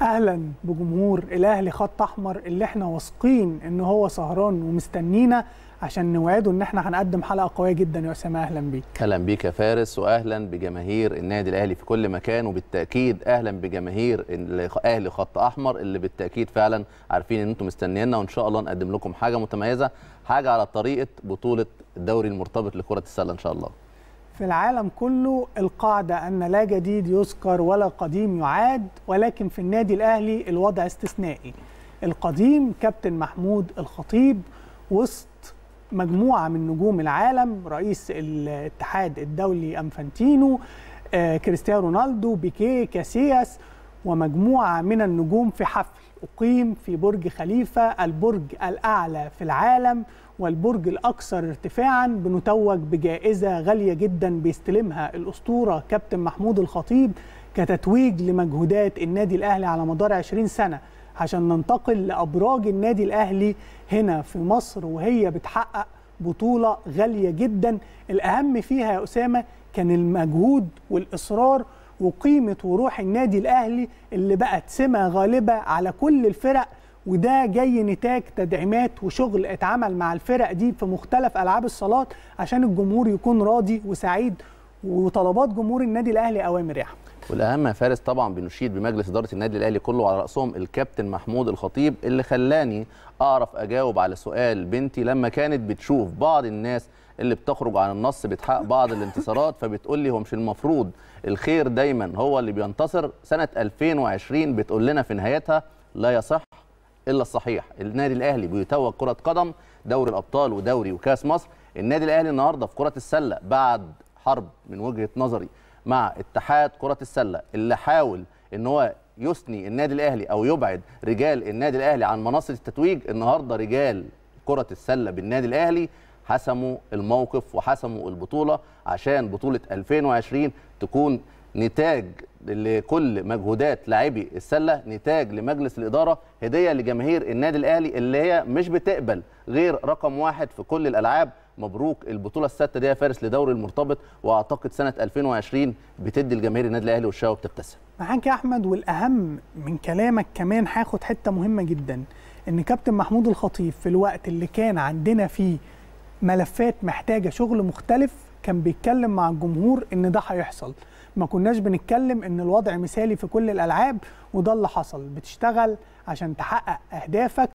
اهلا بجمهور الاهلي خط احمر اللي احنا واثقين ان هو سهران ومستنينا عشان نوعده ان احنا هنقدم حلقه قويه جدا يا اسامه اهلا بيك اهلا بيك يا فارس واهلا بجماهير النادي الاهلي في كل مكان وبالتاكيد اهلا بجماهير الاهلي خط احمر اللي بالتاكيد فعلا عارفين ان انتم مستنينا وان شاء الله نقدم لكم حاجه متميزه حاجه على طريقه بطوله الدوري المرتبط لكره السله ان شاء الله في العالم كله القاعدة أن لا جديد يذكر ولا قديم يعاد ولكن في النادي الأهلي الوضع استثنائي القديم كابتن محمود الخطيب وسط مجموعة من نجوم العالم رئيس الاتحاد الدولي أنفانتينو آه، كريستيانو رونالدو بيكيه كاسياس ومجموعة من النجوم في حفل أقيم في برج خليفة البرج الأعلى في العالم والبرج الأكثر ارتفاعا بنتوج بجائزة غالية جدا بيستلمها الأسطورة كابتن محمود الخطيب كتتويج لمجهودات النادي الأهلي على مدار 20 سنة عشان ننتقل لأبراج النادي الأهلي هنا في مصر وهي بتحقق بطولة غالية جدا الأهم فيها يا أسامة كان المجهود والإصرار وقيمه وروح النادي الاهلي اللي بقت سمه غالبه على كل الفرق وده جاي نتاج تدعيمات وشغل اتعمل مع الفرق دي في مختلف العاب الصالات عشان الجمهور يكون راضي وسعيد وطلبات جمهور النادي الاهلي اوامر يا يعني. والاهم يا فارس طبعا بنشيد بمجلس اداره النادي الاهلي كله على راسهم الكابتن محمود الخطيب اللي خلاني اعرف اجاوب على سؤال بنتي لما كانت بتشوف بعض الناس اللي بتخرج عن النص بتحقق بعض الانتصارات فبتقول لي هو مش المفروض الخير دايما هو اللي بينتصر سنه 2020 بتقول لنا في نهايتها لا يصح الا الصحيح النادي الاهلي بيتوج كره قدم دوري الابطال ودوري وكاس مصر النادي الاهلي النهارده في كره السله بعد حرب من وجهه نظري مع اتحاد كره السله اللي حاول ان هو يثني النادي الاهلي او يبعد رجال النادي الاهلي عن منصه التتويج النهارده رجال كره السله بالنادي الاهلي حسموا الموقف وحسموا البطوله عشان بطوله 2020 تكون نتاج لكل مجهودات لاعبي السله نتاج لمجلس الاداره هديه لجماهير النادي الاهلي اللي هي مش بتقبل غير رقم واحد في كل الالعاب مبروك البطوله السادسه دي يا فارس لدوري المرتبط واعتقد سنه 2020 بتدي لجماهير النادي الاهلي والشباب بتبتسم. معاك يا احمد والاهم من كلامك كمان هاخد حته مهمه جدا ان كابتن محمود الخطيب في الوقت اللي كان عندنا فيه ملفات محتاجه شغل مختلف كان بيتكلم مع الجمهور ان ده هيحصل. ما كناش بنتكلم ان الوضع مثالي في كل الالعاب وده اللي حصل بتشتغل عشان تحقق اهدافك